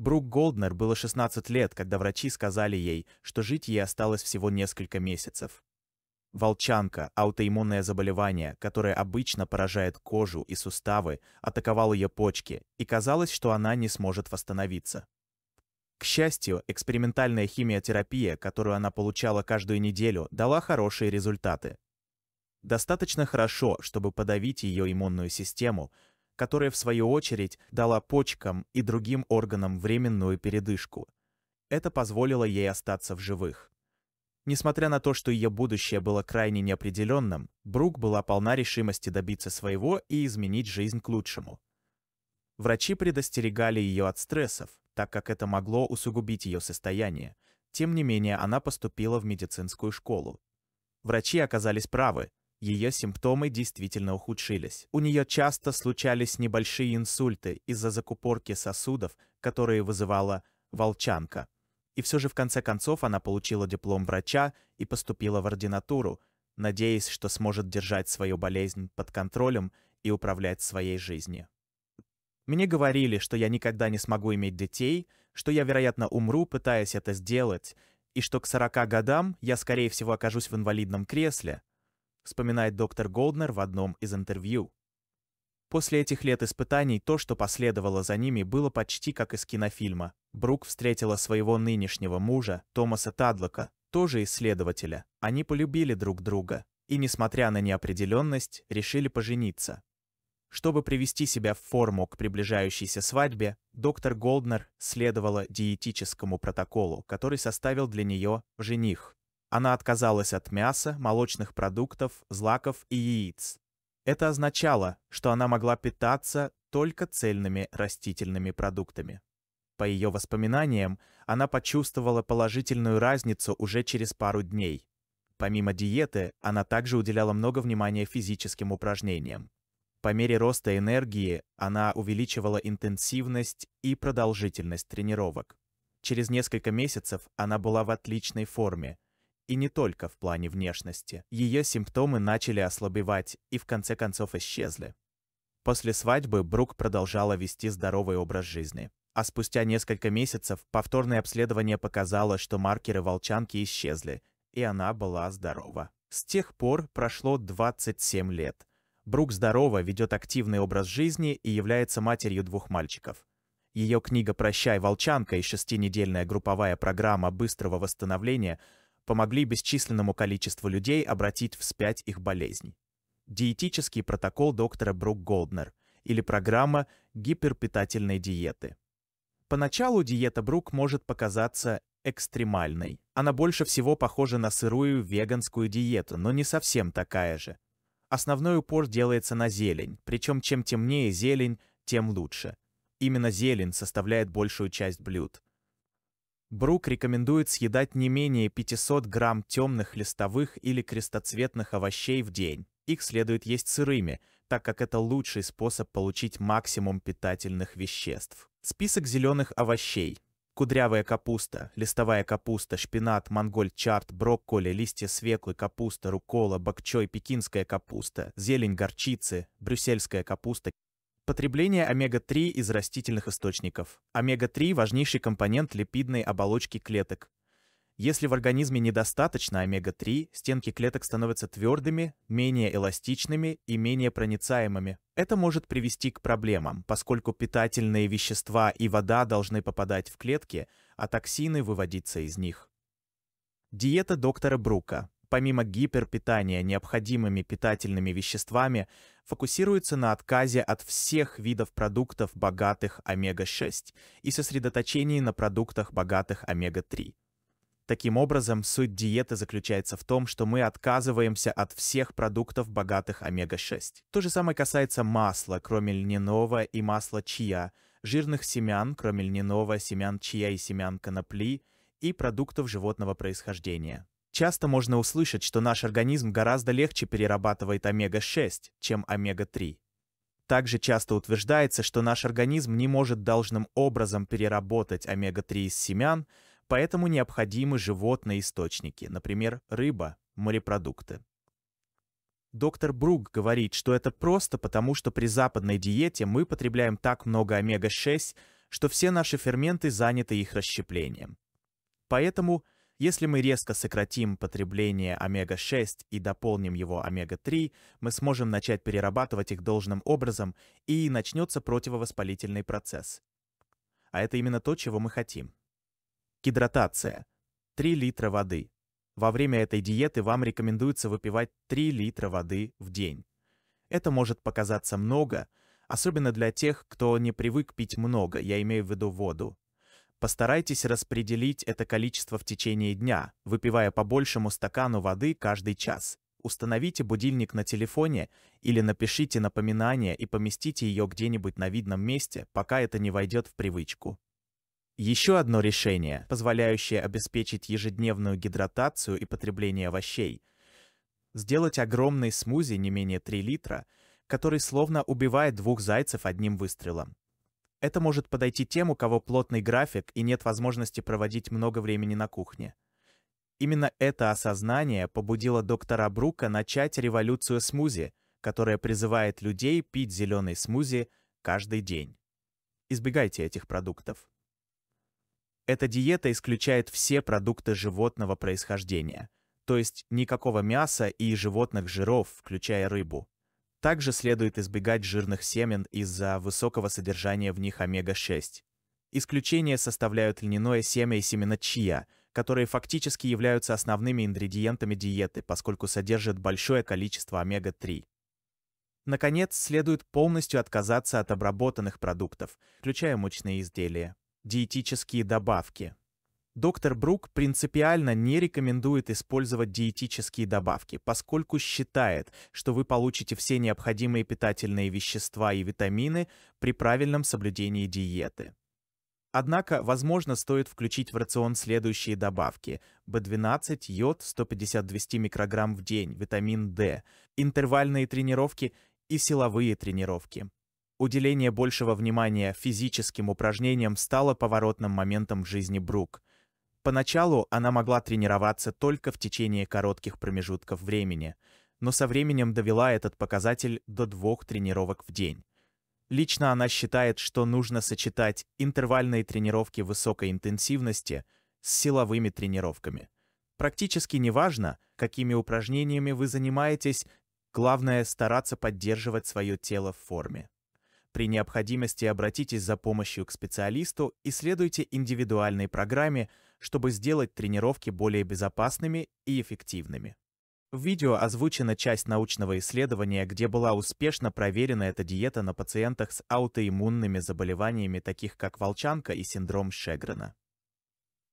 Брук Голднер было 16 лет, когда врачи сказали ей, что жить ей осталось всего несколько месяцев. Волчанка, аутоиммунное заболевание, которое обычно поражает кожу и суставы, атаковало ее почки, и казалось, что она не сможет восстановиться. К счастью, экспериментальная химиотерапия, которую она получала каждую неделю, дала хорошие результаты. Достаточно хорошо, чтобы подавить ее иммунную систему, которая в свою очередь дала почкам и другим органам временную передышку. Это позволило ей остаться в живых. Несмотря на то, что ее будущее было крайне неопределенным, Брук была полна решимости добиться своего и изменить жизнь к лучшему. Врачи предостерегали ее от стрессов, так как это могло усугубить ее состояние. Тем не менее, она поступила в медицинскую школу. Врачи оказались правы, ее симптомы действительно ухудшились. У нее часто случались небольшие инсульты из-за закупорки сосудов, которые вызывала волчанка. И все же в конце концов она получила диплом врача и поступила в ординатуру, надеясь, что сможет держать свою болезнь под контролем и управлять своей жизнью. Мне говорили, что я никогда не смогу иметь детей, что я, вероятно, умру, пытаясь это сделать, и что к 40 годам я, скорее всего, окажусь в инвалидном кресле, вспоминает доктор Голднер в одном из интервью. После этих лет испытаний то, что последовало за ними, было почти как из кинофильма. Брук встретила своего нынешнего мужа, Томаса Тадлока, тоже исследователя. Они полюбили друг друга и, несмотря на неопределенность, решили пожениться. Чтобы привести себя в форму к приближающейся свадьбе, доктор Голднер следовала диетическому протоколу, который составил для нее жених. Она отказалась от мяса, молочных продуктов, злаков и яиц. Это означало, что она могла питаться только цельными растительными продуктами. По ее воспоминаниям, она почувствовала положительную разницу уже через пару дней. Помимо диеты, она также уделяла много внимания физическим упражнениям. По мере роста энергии она увеличивала интенсивность и продолжительность тренировок. Через несколько месяцев она была в отличной форме – и не только в плане внешности. Ее симптомы начали ослабевать и в конце концов исчезли. После свадьбы Брук продолжала вести здоровый образ жизни. А спустя несколько месяцев повторное обследование показало, что маркеры волчанки исчезли, и она была здорова. С тех пор прошло 27 лет. Брук здорова, ведет активный образ жизни и является матерью двух мальчиков. Ее книга «Прощай, волчанка» и шестинедельная групповая программа быстрого восстановления – помогли бесчисленному количеству людей обратить вспять их болезнь. Диетический протокол доктора Брук Голднер или программа гиперпитательной диеты. Поначалу диета Брук может показаться экстремальной. Она больше всего похожа на сырую веганскую диету, но не совсем такая же. Основной упор делается на зелень, причем чем темнее зелень, тем лучше. Именно зелень составляет большую часть блюд. Брук рекомендует съедать не менее 500 грамм темных листовых или крестоцветных овощей в день. Их следует есть сырыми, так как это лучший способ получить максимум питательных веществ. Список зеленых овощей. Кудрявая капуста, листовая капуста, шпинат, монголь, чарт, брокколи, листья свеклы, капуста, рукола, бокчой, пекинская капуста, зелень горчицы, брюссельская капуста, Потребление омега-3 из растительных источников. Омега-3 – важнейший компонент липидной оболочки клеток. Если в организме недостаточно омега-3, стенки клеток становятся твердыми, менее эластичными и менее проницаемыми. Это может привести к проблемам, поскольку питательные вещества и вода должны попадать в клетки, а токсины выводиться из них. Диета доктора Брука помимо гиперпитания необходимыми питательными веществами, фокусируется на отказе от всех видов продуктов, богатых омега-6, и сосредоточении на продуктах, богатых омега-3. Таким образом, суть диеты заключается в том, что мы отказываемся от всех продуктов, богатых омега-6. То же самое касается масла, кроме льняного и масла чия, жирных семян, кроме льняного, семян чия и семян конопли, и продуктов животного происхождения. Часто можно услышать, что наш организм гораздо легче перерабатывает омега-6, чем омега-3. Также часто утверждается, что наш организм не может должным образом переработать омега-3 из семян, поэтому необходимы животные источники, например, рыба, морепродукты. Доктор Брук говорит, что это просто потому, что при западной диете мы потребляем так много омега-6, что все наши ферменты заняты их расщеплением. Поэтому – если мы резко сократим потребление омега-6 и дополним его омега-3, мы сможем начать перерабатывать их должным образом, и начнется противовоспалительный процесс. А это именно то, чего мы хотим. Гидратация. 3 литра воды. Во время этой диеты вам рекомендуется выпивать 3 литра воды в день. Это может показаться много, особенно для тех, кто не привык пить много, я имею в виду воду. Постарайтесь распределить это количество в течение дня, выпивая по большему стакану воды каждый час. Установите будильник на телефоне или напишите напоминание и поместите ее где-нибудь на видном месте, пока это не войдет в привычку. Еще одно решение, позволяющее обеспечить ежедневную гидратацию и потребление овощей. Сделать огромный смузи не менее 3 литра, который словно убивает двух зайцев одним выстрелом. Это может подойти тем, у кого плотный график и нет возможности проводить много времени на кухне. Именно это осознание побудило доктора Брука начать революцию смузи, которая призывает людей пить зеленый смузи каждый день. Избегайте этих продуктов. Эта диета исключает все продукты животного происхождения, то есть никакого мяса и животных жиров, включая рыбу. Также следует избегать жирных семян из-за высокого содержания в них омега-6. Исключение составляют льняное семя и семена чия, которые фактически являются основными ингредиентами диеты, поскольку содержат большое количество омега-3. Наконец, следует полностью отказаться от обработанных продуктов, включая мучные изделия, диетические добавки, Доктор Брук принципиально не рекомендует использовать диетические добавки, поскольку считает, что вы получите все необходимые питательные вещества и витамины при правильном соблюдении диеты. Однако, возможно, стоит включить в рацион следующие добавки. B12, йод 150-200 микрограмм в день, витамин D, интервальные тренировки и силовые тренировки. Уделение большего внимания физическим упражнениям стало поворотным моментом в жизни Брук – Поначалу она могла тренироваться только в течение коротких промежутков времени, но со временем довела этот показатель до двух тренировок в день. Лично она считает, что нужно сочетать интервальные тренировки высокой интенсивности с силовыми тренировками. Практически неважно, какими упражнениями вы занимаетесь, главное стараться поддерживать свое тело в форме. При необходимости обратитесь за помощью к специалисту и следуйте индивидуальной программе – чтобы сделать тренировки более безопасными и эффективными. В видео озвучена часть научного исследования, где была успешно проверена эта диета на пациентах с аутоиммунными заболеваниями, таких как волчанка и синдром Шегрена.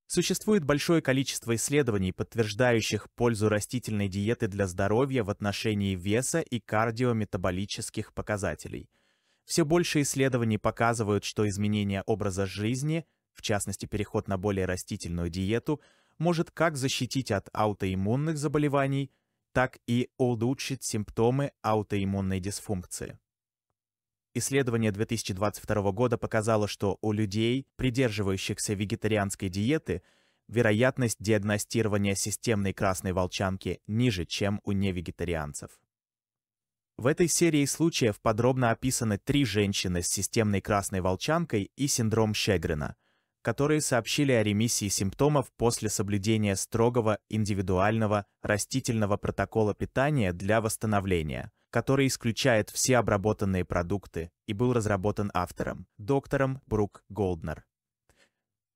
Существует большое количество исследований, подтверждающих пользу растительной диеты для здоровья в отношении веса и кардиометаболических показателей. Все больше исследований показывают, что изменение образа жизни – в частности переход на более растительную диету, может как защитить от аутоиммунных заболеваний, так и улучшить симптомы аутоиммунной дисфункции. Исследование 2022 года показало, что у людей, придерживающихся вегетарианской диеты, вероятность диагностирования системной красной волчанки ниже, чем у невегетарианцев. В этой серии случаев подробно описаны три женщины с системной красной волчанкой и синдром Шегрена которые сообщили о ремиссии симптомов после соблюдения строгого индивидуального растительного протокола питания для восстановления, который исключает все обработанные продукты и был разработан автором, доктором Брук Голднер.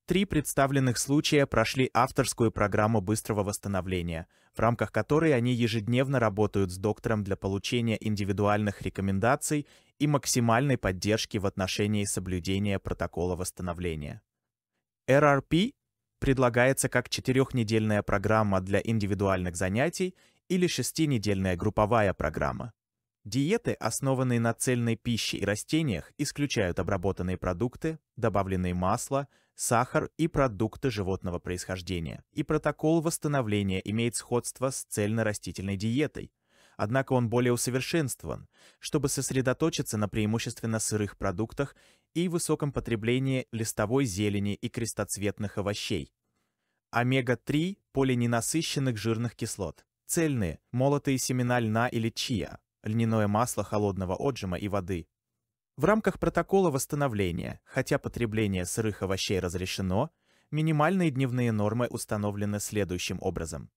Три представленных случая прошли авторскую программу быстрого восстановления, в рамках которой они ежедневно работают с доктором для получения индивидуальных рекомендаций и максимальной поддержки в отношении соблюдения протокола восстановления. RRP предлагается как четырехнедельная программа для индивидуальных занятий или шестинедельная групповая программа. Диеты, основанные на цельной пище и растениях, исключают обработанные продукты, добавленные масла, сахар и продукты животного происхождения. И протокол восстановления имеет сходство с цельнорастительной диетой, однако он более усовершенствован, чтобы сосредоточиться на преимущественно сырых продуктах и высоком потреблении листовой зелени и крестоцветных овощей. Омега-3 – полиненасыщенных жирных кислот. Цельные, молотые семена льна или чия, льняное масло холодного отжима и воды. В рамках протокола восстановления, хотя потребление сырых овощей разрешено, минимальные дневные нормы установлены следующим образом.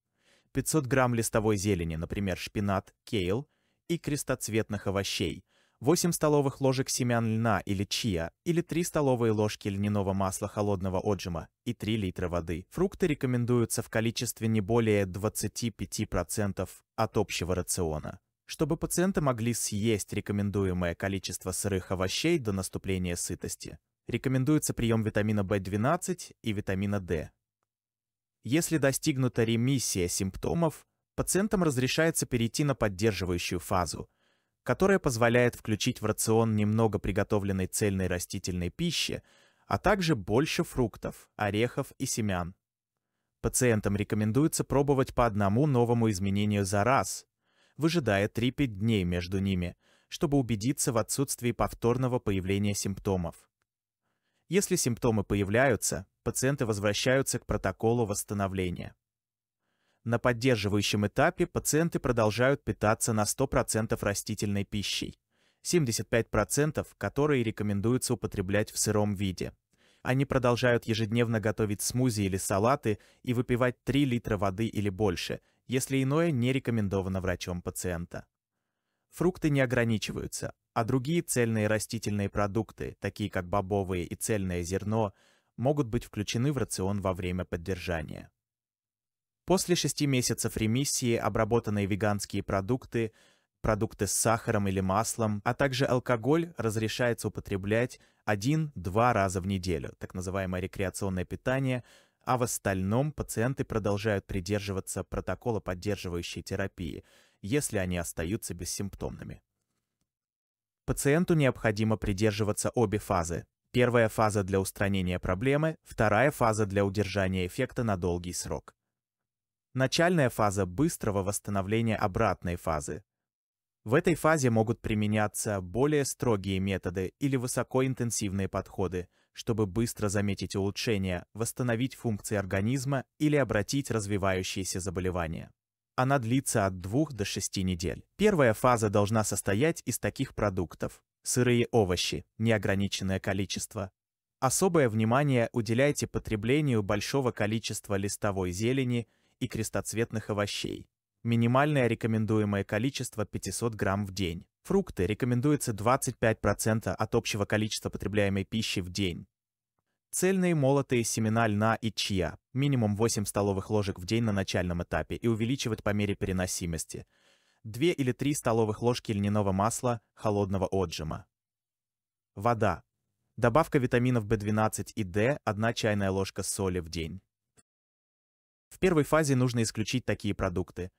500 грамм листовой зелени, например, шпинат, кейл, и крестоцветных овощей – 8 столовых ложек семян льна или чия, или 3 столовые ложки льняного масла холодного отжима и 3 литра воды. Фрукты рекомендуются в количестве не более 25% от общего рациона. Чтобы пациенты могли съесть рекомендуемое количество сырых овощей до наступления сытости, рекомендуется прием витамина В12 и витамина D. Если достигнута ремиссия симптомов, пациентам разрешается перейти на поддерживающую фазу – которая позволяет включить в рацион немного приготовленной цельной растительной пищи, а также больше фруктов, орехов и семян. Пациентам рекомендуется пробовать по одному новому изменению за раз, выжидая 3-5 дней между ними, чтобы убедиться в отсутствии повторного появления симптомов. Если симптомы появляются, пациенты возвращаются к протоколу восстановления. На поддерживающем этапе пациенты продолжают питаться на 100% растительной пищей, 75% которой рекомендуется употреблять в сыром виде. Они продолжают ежедневно готовить смузи или салаты и выпивать 3 литра воды или больше, если иное не рекомендовано врачом пациента. Фрукты не ограничиваются, а другие цельные растительные продукты, такие как бобовые и цельное зерно, могут быть включены в рацион во время поддержания. После шести месяцев ремиссии обработанные веганские продукты, продукты с сахаром или маслом, а также алкоголь разрешается употреблять один-два раза в неделю, так называемое рекреационное питание, а в остальном пациенты продолжают придерживаться протокола поддерживающей терапии, если они остаются бессимптомными. Пациенту необходимо придерживаться обе фазы. Первая фаза для устранения проблемы, вторая фаза для удержания эффекта на долгий срок. Начальная фаза быстрого восстановления обратной фазы. В этой фазе могут применяться более строгие методы или высокоинтенсивные подходы, чтобы быстро заметить улучшения, восстановить функции организма или обратить развивающиеся заболевания. Она длится от 2 до 6 недель. Первая фаза должна состоять из таких продуктов. Сырые овощи, неограниченное количество. Особое внимание уделяйте потреблению большого количества листовой зелени – и крестоцветных овощей. Минимальное рекомендуемое количество 500 грамм в день. Фрукты рекомендуется 25% от общего количества потребляемой пищи в день. Цельные молотые семена льна и чья, минимум 8 столовых ложек в день на начальном этапе и увеличивать по мере переносимости. 2 или 3 столовых ложки льняного масла, холодного отжима. Вода. Добавка витаминов В12 и D, 1 чайная ложка соли в день. В первой фазе нужно исключить такие продукты.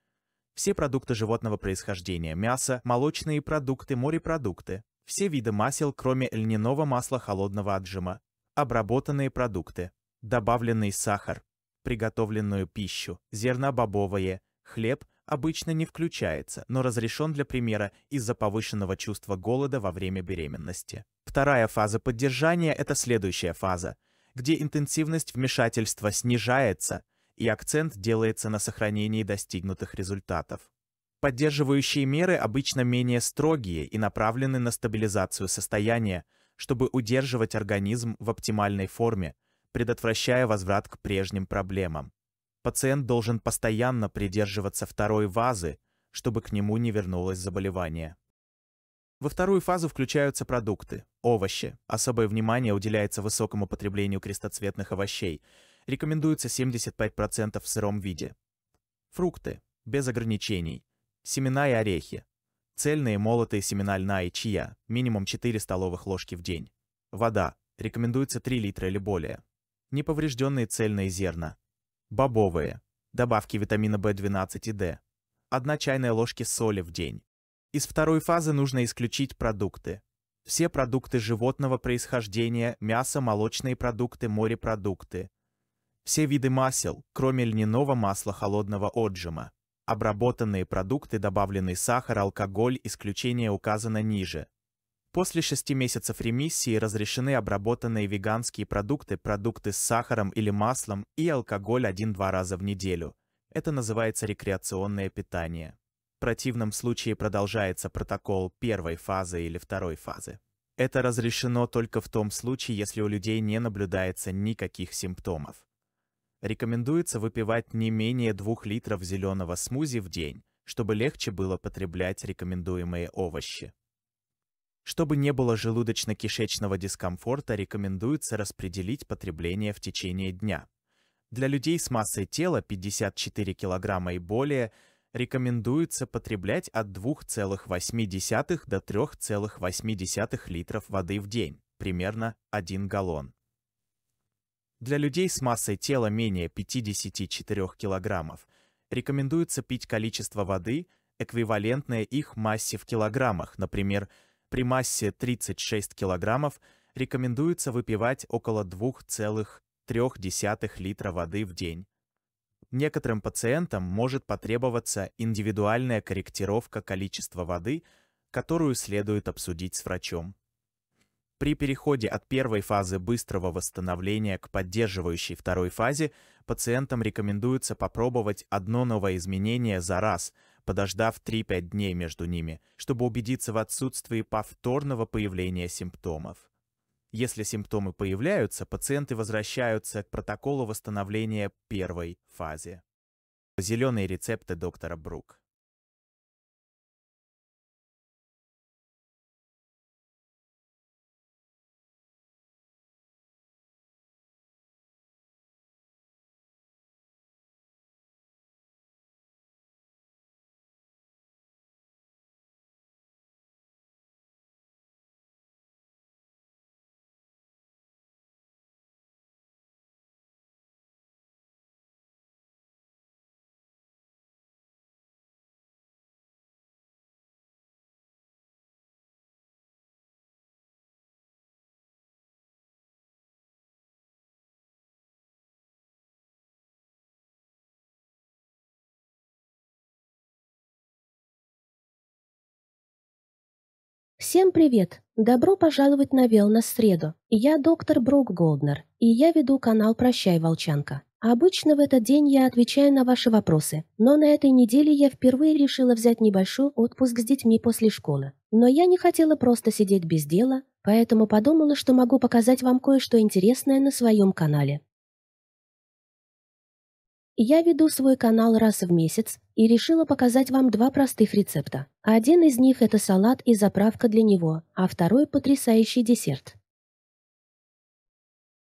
Все продукты животного происхождения – мясо, молочные продукты, морепродукты. Все виды масел, кроме льняного масла холодного отжима. Обработанные продукты. Добавленный сахар. Приготовленную пищу. Зерна бобовые. Хлеб обычно не включается, но разрешен для примера из-за повышенного чувства голода во время беременности. Вторая фаза поддержания – это следующая фаза, где интенсивность вмешательства снижается – и акцент делается на сохранении достигнутых результатов. Поддерживающие меры обычно менее строгие и направлены на стабилизацию состояния, чтобы удерживать организм в оптимальной форме, предотвращая возврат к прежним проблемам. Пациент должен постоянно придерживаться второй вазы, чтобы к нему не вернулось заболевание. Во вторую фазу включаются продукты, овощи. Особое внимание уделяется высокому потреблению крестоцветных овощей – рекомендуется 75% в сыром виде. Фрукты, без ограничений, семена и орехи, цельные молотые семена льна и чия, минимум 4 столовых ложки в день. Вода, рекомендуется 3 литра или более. Неповрежденные цельные зерна, бобовые, добавки витамина В12 и D, 1 чайная ложки соли в день. Из второй фазы нужно исключить продукты. Все продукты животного происхождения, мясо, молочные продукты, морепродукты, все виды масел, кроме льняного масла холодного отжима. Обработанные продукты, добавленный сахар, алкоголь, исключение указано ниже. После 6 месяцев ремиссии разрешены обработанные веганские продукты, продукты с сахаром или маслом и алкоголь 1-2 раза в неделю. Это называется рекреационное питание. В противном случае продолжается протокол первой фазы или второй фазы. Это разрешено только в том случае, если у людей не наблюдается никаких симптомов. Рекомендуется выпивать не менее 2 литров зеленого смузи в день, чтобы легче было потреблять рекомендуемые овощи. Чтобы не было желудочно-кишечного дискомфорта, рекомендуется распределить потребление в течение дня. Для людей с массой тела 54 кг и более рекомендуется потреблять от 2,8 до 3,8 литров воды в день, примерно 1 галлон. Для людей с массой тела менее 54 кг рекомендуется пить количество воды, эквивалентное их массе в килограммах, например, при массе 36 кг рекомендуется выпивать около 2,3 литра воды в день. Некоторым пациентам может потребоваться индивидуальная корректировка количества воды, которую следует обсудить с врачом. При переходе от первой фазы быстрого восстановления к поддерживающей второй фазе пациентам рекомендуется попробовать одно новое изменение за раз, подождав 3-5 дней между ними, чтобы убедиться в отсутствии повторного появления симптомов. Если симптомы появляются, пациенты возвращаются к протоколу восстановления первой фазе. Зеленые рецепты доктора Брук. Всем привет! Добро пожаловать на Велнес Среду. Я доктор Брук Голднер, и я веду канал «Прощай, волчанка». Обычно в этот день я отвечаю на ваши вопросы, но на этой неделе я впервые решила взять небольшой отпуск с детьми после школы. Но я не хотела просто сидеть без дела, поэтому подумала, что могу показать вам кое-что интересное на своем канале. Я веду свой канал раз в месяц и решила показать вам два простых рецепта. Один из них – это салат и заправка для него, а второй – потрясающий десерт.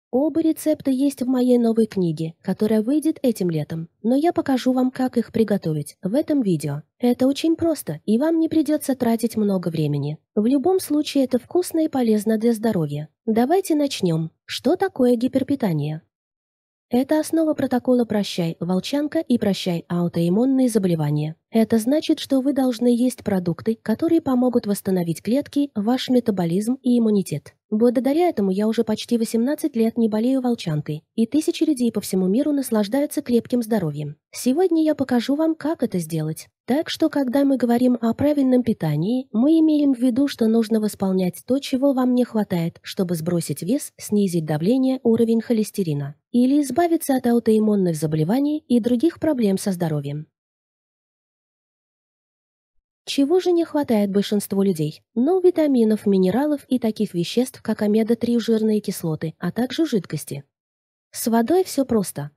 Оба рецепта есть в моей новой книге, которая выйдет этим летом, но я покажу вам, как их приготовить в этом видео. Это очень просто, и вам не придется тратить много времени. В любом случае это вкусно и полезно для здоровья. Давайте начнем. Что такое гиперпитание? Это основа протокола «Прощай, волчанка» и «Прощай, аутоиммунные заболевания». Это значит, что вы должны есть продукты, которые помогут восстановить клетки, ваш метаболизм и иммунитет. Благодаря этому я уже почти 18 лет не болею волчанкой, и тысячи людей по всему миру наслаждаются крепким здоровьем. Сегодня я покажу вам, как это сделать. Так что, когда мы говорим о правильном питании, мы имеем в виду, что нужно восполнять то, чего вам не хватает, чтобы сбросить вес, снизить давление, уровень холестерина или избавиться от аутоиммунных заболеваний и других проблем со здоровьем. Чего же не хватает большинству людей? Ну, витаминов, минералов и таких веществ, как омега-3 жирные кислоты, а также жидкости. С водой все просто.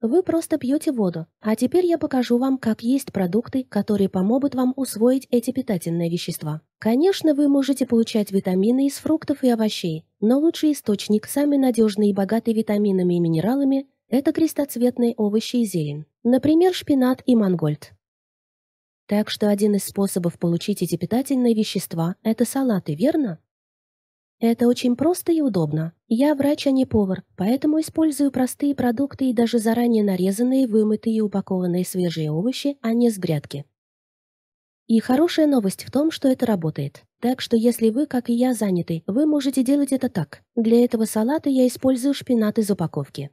Вы просто пьете воду, а теперь я покажу вам, как есть продукты, которые помогут вам усвоить эти питательные вещества. Конечно, вы можете получать витамины из фруктов и овощей, но лучший источник, самый надежный и богатый витаминами и минералами – это крестоцветные овощи и зелень, например, шпинат и мангольд. Так что один из способов получить эти питательные вещества – это салаты, верно? Это очень просто и удобно. Я врач, а не повар, поэтому использую простые продукты и даже заранее нарезанные, вымытые и упакованные свежие овощи, а не с грядки. И хорошая новость в том, что это работает. Так что если вы, как и я, заняты, вы можете делать это так. Для этого салата я использую шпинат из упаковки.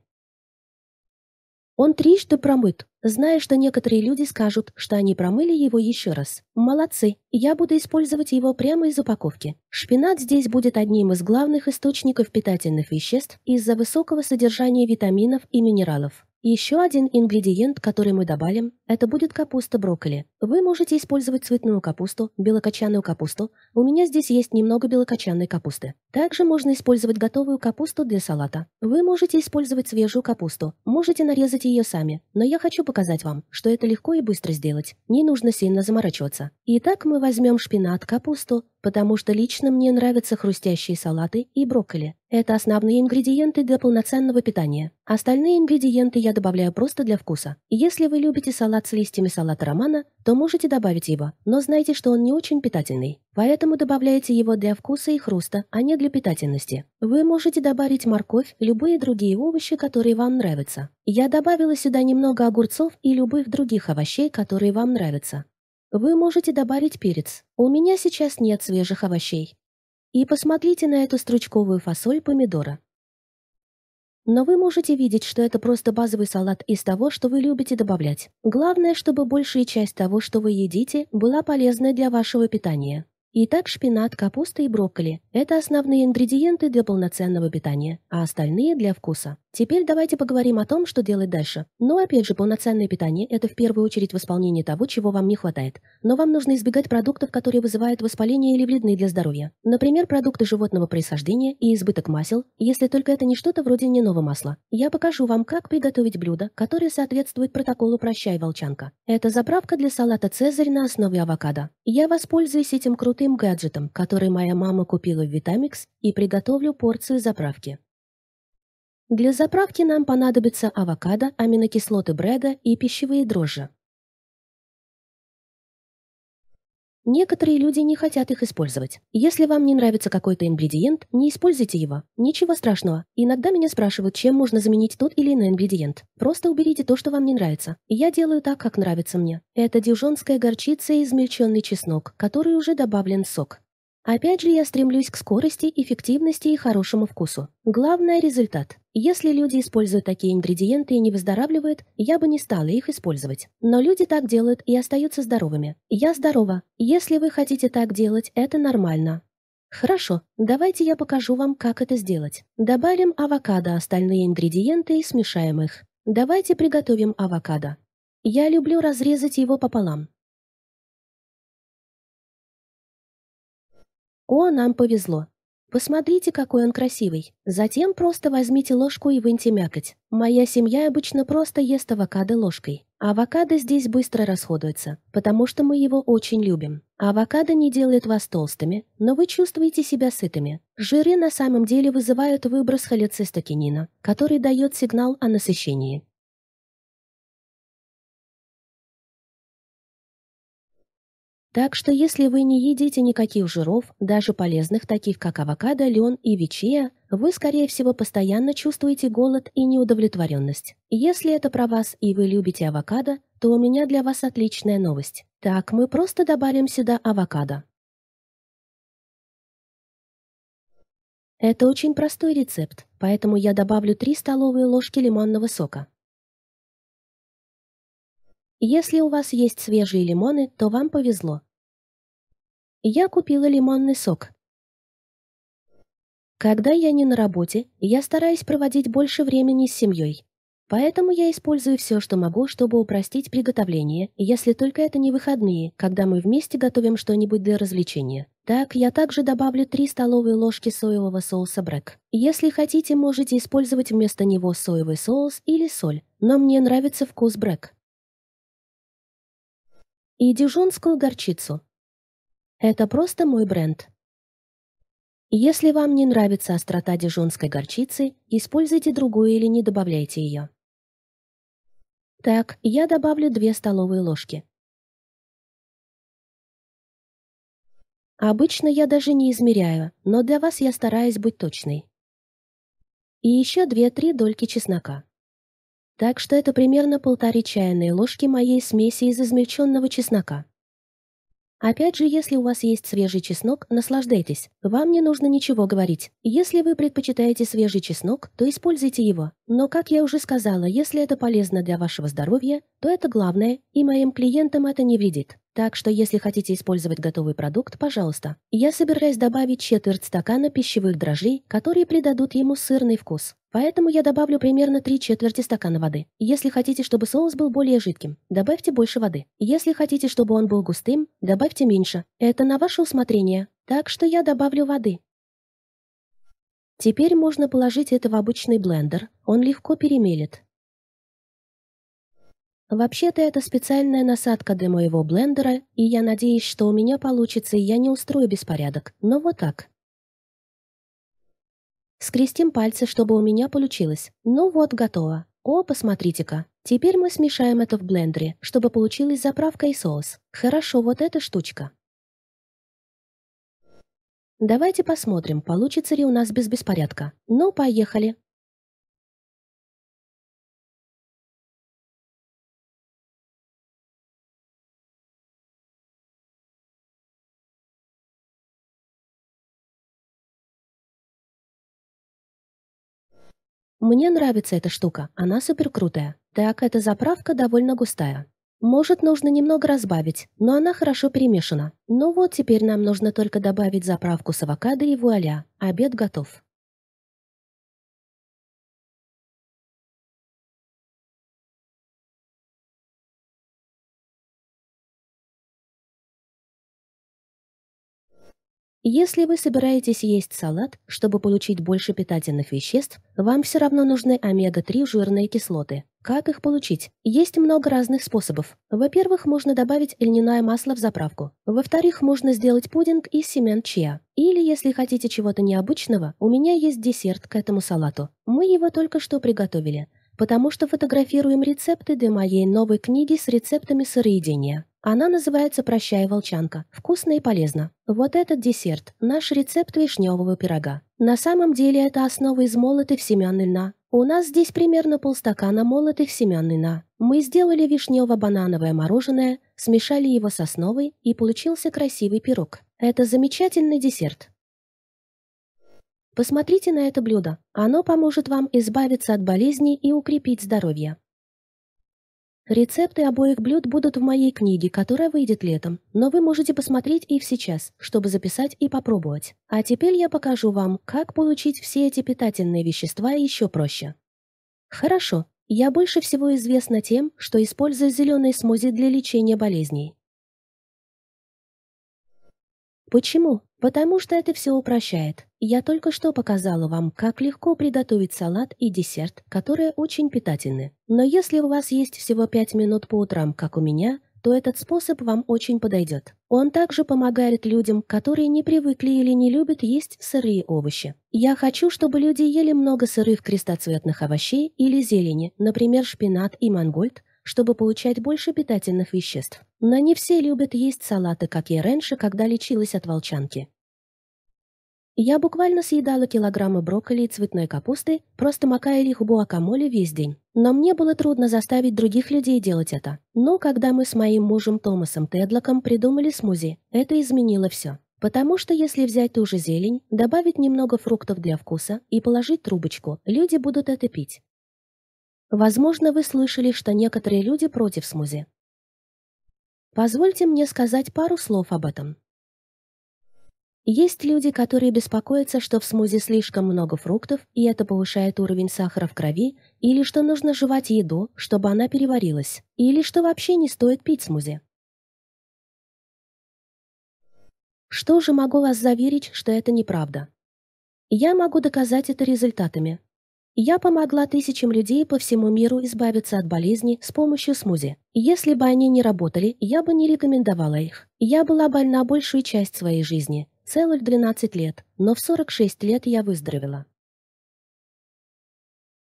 Он трижды промыт, зная, что некоторые люди скажут, что они промыли его еще раз. Молодцы, я буду использовать его прямо из упаковки. Шпинат здесь будет одним из главных источников питательных веществ из-за высокого содержания витаминов и минералов. Еще один ингредиент, который мы добавим это будет капуста-брокколи. Вы можете использовать цветную капусту, белокочанную капусту. У меня здесь есть немного белокочанной капусты. Также можно использовать готовую капусту для салата. Вы можете использовать свежую капусту. Можете нарезать ее сами. Но я хочу показать вам, что это легко и быстро сделать. Не нужно сильно заморачиваться. Итак, мы возьмем шпинат, капусту, потому что лично мне нравятся хрустящие салаты и брокколи. Это основные ингредиенты для полноценного питания. Остальные ингредиенты я добавляю просто для вкуса. Если вы любите салат салат с листьями салата романа, то можете добавить его, но знайте, что он не очень питательный. Поэтому добавляйте его для вкуса и хруста, а не для питательности. Вы можете добавить морковь, любые другие овощи, которые вам нравятся. Я добавила сюда немного огурцов и любых других овощей, которые вам нравятся. Вы можете добавить перец. У меня сейчас нет свежих овощей. И посмотрите на эту стручковую фасоль помидора. Но вы можете видеть, что это просто базовый салат из того, что вы любите добавлять. Главное, чтобы большая часть того, что вы едите, была полезной для вашего питания. Итак, шпинат, капуста и брокколи – это основные ингредиенты для полноценного питания, а остальные – для вкуса. Теперь давайте поговорим о том, что делать дальше. Но ну, опять же, полноценное питание – это в первую очередь восполнение того, чего вам не хватает. Но вам нужно избегать продуктов, которые вызывают воспаление или вредны для здоровья. Например, продукты животного происхождения и избыток масел, если только это не что-то вроде льняного масла. Я покажу вам, как приготовить блюдо, которое соответствует протоколу «Прощай, волчанка». Это заправка для салата «Цезарь» на основе авокадо. Я воспользуюсь этим крутым крутым гаджетом, который моя мама купила в Витамикс, и приготовлю порцию заправки. Для заправки нам понадобится авокадо, аминокислоты бреда и пищевые дрожжи. Некоторые люди не хотят их использовать. Если вам не нравится какой-то ингредиент, не используйте его. Ничего страшного. Иногда меня спрашивают, чем можно заменить тот или иной ингредиент. Просто уберите то, что вам не нравится. Я делаю так, как нравится мне. Это дижонская горчица и измельченный чеснок, который уже добавлен в сок. Опять же, я стремлюсь к скорости, эффективности и хорошему вкусу. Главное – результат. Если люди используют такие ингредиенты и не выздоравливают, я бы не стала их использовать. Но люди так делают и остаются здоровыми. Я здорова. Если вы хотите так делать, это нормально. Хорошо, давайте я покажу вам, как это сделать. Добавим авокадо, остальные ингредиенты и смешаем их. Давайте приготовим авокадо. Я люблю разрезать его пополам. «О, нам повезло. Посмотрите, какой он красивый. Затем просто возьмите ложку и выньте мякоть. Моя семья обычно просто ест авокадо ложкой. Авокадо здесь быстро расходуется, потому что мы его очень любим. Авокадо не делает вас толстыми, но вы чувствуете себя сытыми. Жиры на самом деле вызывают выброс холецистокинина, который дает сигнал о насыщении. Так что если вы не едите никаких жиров, даже полезных, таких как авокадо, лен и вечия, вы, скорее всего, постоянно чувствуете голод и неудовлетворенность. Если это про вас и вы любите авокадо, то у меня для вас отличная новость. Так, мы просто добавим сюда авокадо. Это очень простой рецепт, поэтому я добавлю 3 столовые ложки лимонного сока. Если у вас есть свежие лимоны, то вам повезло. Я купила лимонный сок. Когда я не на работе, я стараюсь проводить больше времени с семьей. Поэтому я использую все, что могу, чтобы упростить приготовление, если только это не выходные, когда мы вместе готовим что-нибудь для развлечения. Так, я также добавлю 3 столовые ложки соевого соуса брэк. Если хотите, можете использовать вместо него соевый соус или соль, но мне нравится вкус брэк и дижонскую горчицу. Это просто мой бренд. Если вам не нравится острота дижонской горчицы, используйте другую или не добавляйте ее. Так, я добавлю 2 столовые ложки. Обычно я даже не измеряю, но для вас я стараюсь быть точной. И еще 2-3 дольки чеснока. Так что это примерно полторы чайные ложки моей смеси из измельченного чеснока. Опять же, если у вас есть свежий чеснок, наслаждайтесь. Вам не нужно ничего говорить. Если вы предпочитаете свежий чеснок, то используйте его. Но, как я уже сказала, если это полезно для вашего здоровья, то это главное, и моим клиентам это не вредит. Так что, если хотите использовать готовый продукт, пожалуйста. Я собираюсь добавить четверть стакана пищевых дрожжей, которые придадут ему сырный вкус. Поэтому я добавлю примерно 3 четверти стакана воды. Если хотите, чтобы соус был более жидким, добавьте больше воды. Если хотите, чтобы он был густым, добавьте меньше. Это на ваше усмотрение. Так что я добавлю воды. Теперь можно положить это в обычный блендер. Он легко перемелет. Вообще-то это специальная насадка для моего блендера, и я надеюсь, что у меня получится, и я не устрою беспорядок, но вот так. Скрестим пальцы, чтобы у меня получилось. Ну вот, готово. О, посмотрите-ка. Теперь мы смешаем это в блендере, чтобы получилась заправка и соус. Хорошо, вот эта штучка. Давайте посмотрим, получится ли у нас без беспорядка. Ну, поехали. Мне нравится эта штука, она суперкрутая. Так, эта заправка довольно густая. Может, нужно немного разбавить, но она хорошо перемешана. Ну вот, теперь нам нужно только добавить заправку с авокадо и вуаля, обед готов. Если вы собираетесь есть салат, чтобы получить больше питательных веществ, вам все равно нужны омега-3 жирные кислоты. Как их получить? Есть много разных способов. Во-первых, можно добавить льняное масло в заправку. Во-вторых, можно сделать пудинг из семян чиа. Или, если хотите чего-то необычного, у меня есть десерт к этому салату. Мы его только что приготовили – потому что фотографируем рецепты для моей новой книги с рецептами сыроедения. Она называется «Прощай, волчанка». Вкусно и полезно. Вот этот десерт – наш рецепт вишневого пирога. На самом деле это основа из молотых семян льна. У нас здесь примерно полстакана молотых семян льна. Мы сделали вишнево-банановое мороженое, смешали его с основой и получился красивый пирог. Это замечательный десерт. Посмотрите на это блюдо. Оно поможет вам избавиться от болезней и укрепить здоровье. Рецепты обоих блюд будут в моей книге, которая выйдет летом, но вы можете посмотреть их сейчас, чтобы записать и попробовать. А теперь я покажу вам, как получить все эти питательные вещества еще проще. Хорошо, я больше всего известна тем, что использую зеленый смузи для лечения болезней. Почему? «Потому что это все упрощает. Я только что показала вам, как легко приготовить салат и десерт, которые очень питательны. Но если у вас есть всего 5 минут по утрам, как у меня, то этот способ вам очень подойдет. Он также помогает людям, которые не привыкли или не любят есть сырые овощи. Я хочу, чтобы люди ели много сырых крестоцветных овощей или зелени, например, шпинат и мангольд, чтобы получать больше питательных веществ. Но не все любят есть салаты, как я раньше, когда лечилась от волчанки. Я буквально съедала килограммы брокколи и цветной капусты, просто макая их в буакамоле весь день. Но мне было трудно заставить других людей делать это. Но когда мы с моим мужем Томасом Тедлоком придумали смузи, это изменило все. Потому что если взять ту же зелень, добавить немного фруктов для вкуса и положить трубочку, люди будут это пить. Возможно, вы слышали, что некоторые люди против смузи. Позвольте мне сказать пару слов об этом. Есть люди, которые беспокоятся, что в смузи слишком много фруктов, и это повышает уровень сахара в крови, или что нужно жевать еду, чтобы она переварилась, или что вообще не стоит пить смузи. Что же могу вас заверить, что это неправда? Я могу доказать это результатами. Я помогла тысячам людей по всему миру избавиться от болезни с помощью смузи. Если бы они не работали, я бы не рекомендовала их. Я была больна большую часть своей жизни, целых 12 лет, но в 46 лет я выздоровела.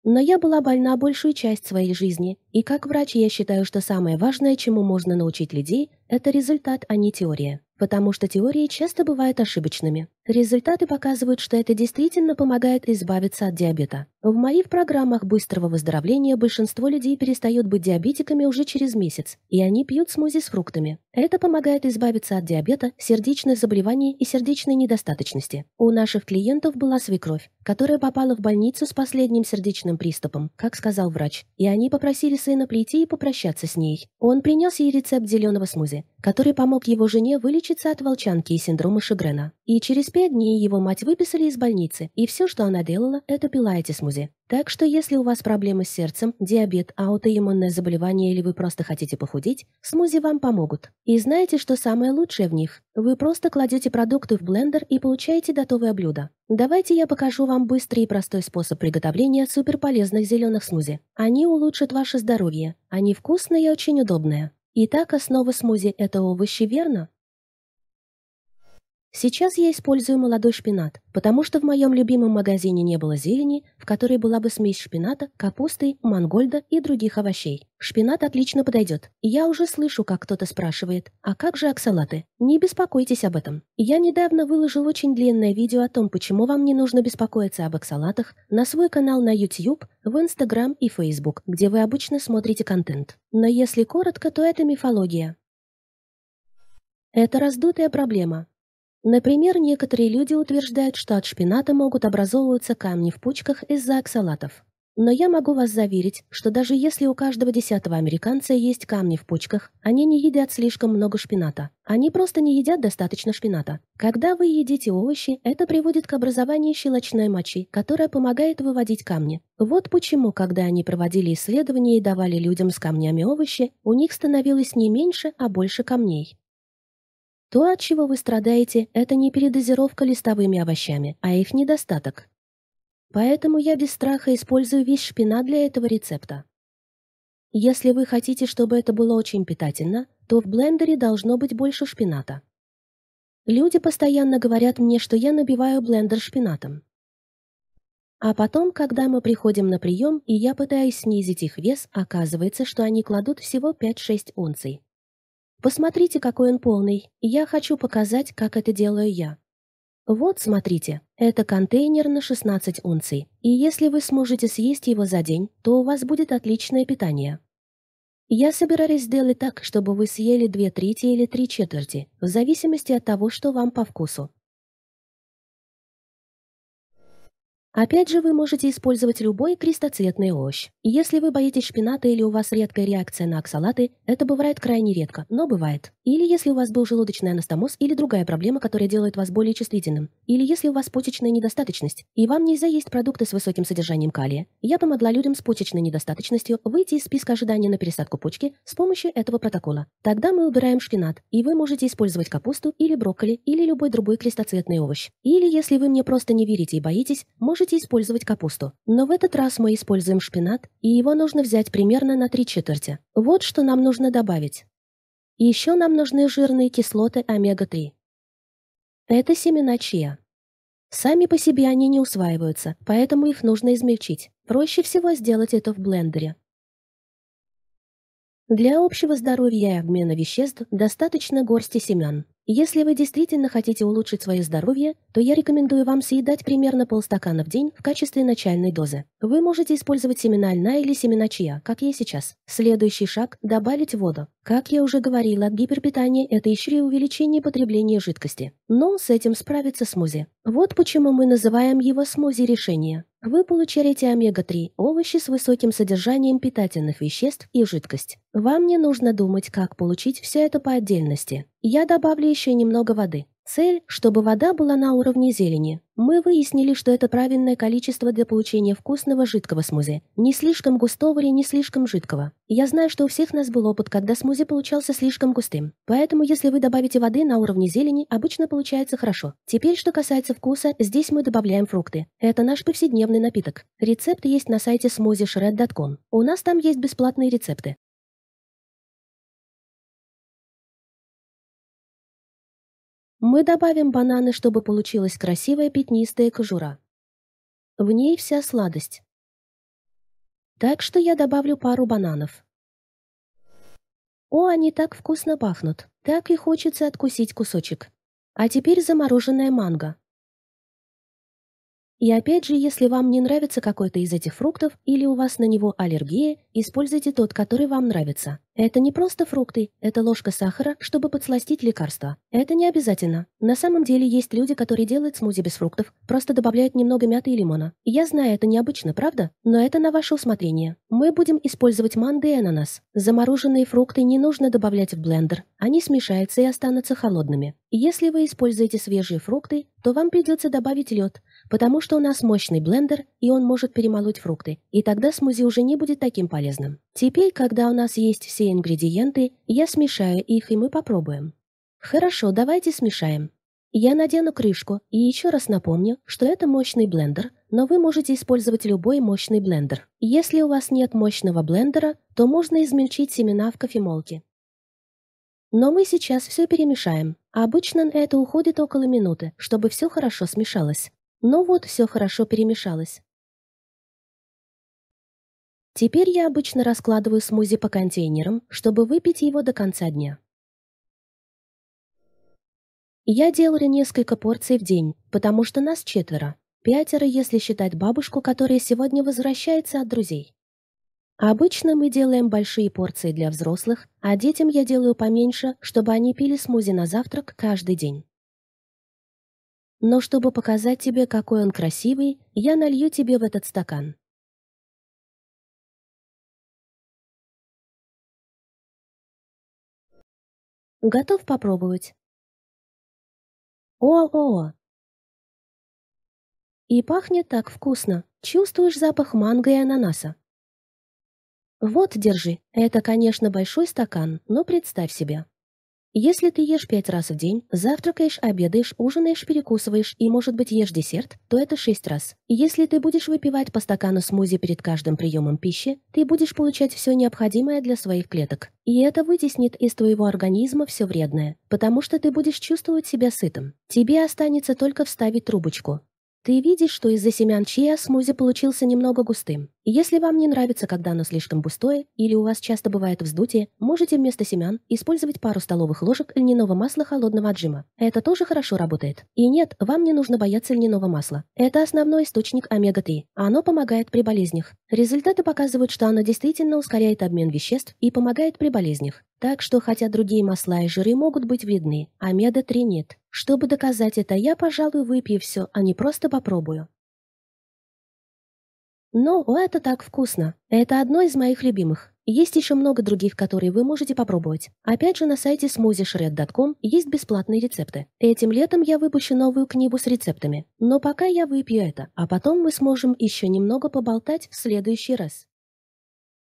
Но я была больна большую часть своей жизни, и как врач я считаю, что самое важное, чему можно научить людей, это результат, а не теория. Потому что теории часто бывают ошибочными. Результаты показывают, что это действительно помогает избавиться от диабета. В моих программах быстрого выздоровления большинство людей перестают быть диабетиками уже через месяц, и они пьют смузи с фруктами. Это помогает избавиться от диабета, сердечных заболеваний и сердечной недостаточности. У наших клиентов была свекровь, которая попала в больницу с последним сердечным приступом, как сказал врач, и они попросили сына прийти и попрощаться с ней. Он принес ей рецепт зеленого смузи, который помог его жене вылечиться от волчанки и синдрома Шигрена. И через 5 те дни его мать выписали из больницы, и все, что она делала, это пила эти смузи. Так что если у вас проблемы с сердцем, диабет, аутоиммунное заболевание или вы просто хотите похудеть, смузи вам помогут. И знаете, что самое лучшее в них? Вы просто кладете продукты в блендер и получаете готовое блюдо. Давайте я покажу вам быстрый и простой способ приготовления суперполезных зеленых смузи. Они улучшат ваше здоровье. Они вкусные и очень удобные. Итак, основа смузи – это овощи, верно? Сейчас я использую молодой шпинат, потому что в моем любимом магазине не было зелени, в которой была бы смесь шпината, капусты, мангольда и других овощей. Шпинат отлично подойдет. Я уже слышу, как кто-то спрашивает, а как же аксалаты? Не беспокойтесь об этом. Я недавно выложил очень длинное видео о том, почему вам не нужно беспокоиться об аксалатах, на свой канал на YouTube, в Instagram и Facebook, где вы обычно смотрите контент. Но если коротко, то это мифология. Это раздутая проблема, Например, некоторые люди утверждают, что от шпината могут образовываться камни в пучках из-за оксалатов. Но я могу вас заверить, что даже если у каждого десятого американца есть камни в почках, они не едят слишком много шпината. Они просто не едят достаточно шпината. Когда вы едите овощи, это приводит к образованию щелочной мочи, которая помогает выводить камни. Вот почему, когда они проводили исследования и давали людям с камнями овощи, у них становилось не меньше, а больше камней. То, от чего вы страдаете, это не передозировка листовыми овощами, а их недостаток. Поэтому я без страха использую весь шпинат для этого рецепта. Если вы хотите, чтобы это было очень питательно, то в блендере должно быть больше шпината. Люди постоянно говорят мне, что я набиваю блендер шпинатом. А потом, когда мы приходим на прием, и я пытаюсь снизить их вес, оказывается, что они кладут всего 5-6 унций. Посмотрите, какой он полный. Я хочу показать, как это делаю я. Вот, смотрите, это контейнер на 16 унций. И если вы сможете съесть его за день, то у вас будет отличное питание. Я собираюсь сделать так, чтобы вы съели две трети или три четверти, в зависимости от того, что вам по вкусу. Опять же, вы можете использовать любой крестоцветный овощ. Если вы боитесь шпината или у вас редкая реакция на оксалаты, это бывает крайне редко, но бывает. Или если у вас был желудочный анастомоз или другая проблема, которая делает вас более чувствительным. Или если у вас почечная недостаточность, и вам нельзя есть продукты с высоким содержанием калия. Я помогла людям с почечной недостаточностью выйти из списка ожидания на пересадку почки с помощью этого протокола. Тогда мы убираем шпинат, и вы можете использовать капусту или брокколи или любой другой крестоцветный овощ. Или если вы мне просто не верите и боитесь, можете можете использовать капусту. Но в этот раз мы используем шпинат, и его нужно взять примерно на 3 четверти. Вот что нам нужно добавить. И Еще нам нужны жирные кислоты омега-3. Это семена чиа. Сами по себе они не усваиваются, поэтому их нужно измельчить. Проще всего сделать это в блендере. Для общего здоровья и обмена веществ достаточно горсти семян. Если вы действительно хотите улучшить свое здоровье, то я рекомендую вам съедать примерно полстакана в день в качестве начальной дозы. Вы можете использовать семена льна или семена чья, как я сейчас. Следующий шаг – добавить воду. Как я уже говорила, гиперпитание – это еще и увеличение потребления жидкости. Но с этим справится смузи. Вот почему мы называем его смузи решения. Вы получаете омега-3, овощи с высоким содержанием питательных веществ и жидкость. Вам не нужно думать, как получить все это по отдельности. Я добавлю еще немного воды. Цель, чтобы вода была на уровне зелени. Мы выяснили, что это правильное количество для получения вкусного жидкого смузи. Не слишком густого или не слишком жидкого. Я знаю, что у всех нас был опыт, когда смузи получался слишком густым. Поэтому, если вы добавите воды на уровне зелени, обычно получается хорошо. Теперь, что касается вкуса, здесь мы добавляем фрукты. Это наш повседневный напиток. Рецепты есть на сайте smoothie.shred.com. У нас там есть бесплатные рецепты. Мы добавим бананы, чтобы получилась красивая пятнистая кожура. В ней вся сладость. Так что я добавлю пару бананов. О, они так вкусно пахнут. Так и хочется откусить кусочек. А теперь замороженная манго. И опять же, если вам не нравится какой-то из этих фруктов или у вас на него аллергия, используйте тот, который вам нравится. Это не просто фрукты, это ложка сахара, чтобы подсластить лекарство. Это не обязательно. На самом деле есть люди, которые делают смузи без фруктов, просто добавляют немного мяты и лимона. Я знаю, это необычно, правда? Но это на ваше усмотрение. Мы будем использовать манды и ананас. Замороженные фрукты не нужно добавлять в блендер. Они смешаются и останутся холодными. Если вы используете свежие фрукты, то вам придется добавить лед, потому что у нас мощный блендер, и он может перемолоть фрукты, и тогда смузи уже не будет таким полезным. Теперь, когда у нас есть все ингредиенты, я смешаю их, и мы попробуем. Хорошо, давайте смешаем. Я надену крышку и еще раз напомню, что это мощный блендер, но вы можете использовать любой мощный блендер. Если у вас нет мощного блендера, то можно измельчить семена в кофемолке. Но мы сейчас все перемешаем. Обычно это уходит около минуты, чтобы все хорошо смешалось. Но вот все хорошо перемешалось. Теперь я обычно раскладываю смузи по контейнерам, чтобы выпить его до конца дня. Я делаю несколько порций в день, потому что нас четверо. Пятеро, если считать бабушку, которая сегодня возвращается от друзей. Обычно мы делаем большие порции для взрослых, а детям я делаю поменьше, чтобы они пили смузи на завтрак каждый день. Но чтобы показать тебе, какой он красивый, я налью тебе в этот стакан. Готов попробовать? о о И пахнет так вкусно. Чувствуешь запах манго и ананаса. Вот, держи. Это, конечно, большой стакан, но представь себе. Если ты ешь пять раз в день, завтракаешь, обедаешь, ужинаешь, перекусываешь и, может быть, ешь десерт, то это шесть раз. Если ты будешь выпивать по стакану смузи перед каждым приемом пищи, ты будешь получать все необходимое для своих клеток. И это вытеснит из твоего организма все вредное, потому что ты будешь чувствовать себя сытым. Тебе останется только вставить трубочку, ты видишь, что из-за семян чиа смузи получился немного густым. Если вам не нравится, когда оно слишком густое, или у вас часто бывает вздутие, можете вместо семян использовать пару столовых ложек льняного масла холодного отжима. Это тоже хорошо работает. И нет, вам не нужно бояться льняного масла. Это основной источник омега-3. Оно помогает при болезнях. Результаты показывают, что оно действительно ускоряет обмен веществ и помогает при болезнях. Так что, хотя другие масла и жиры могут быть видны, омега-3 нет. Чтобы доказать это, я, пожалуй, выпью все, а не просто попробую. Но ну, это так вкусно. Это одно из моих любимых. Есть еще много других, которые вы можете попробовать. Опять же, на сайте smoothie.shred.com есть бесплатные рецепты. Этим летом я выпущу новую книгу с рецептами. Но пока я выпью это, а потом мы сможем еще немного поболтать в следующий раз.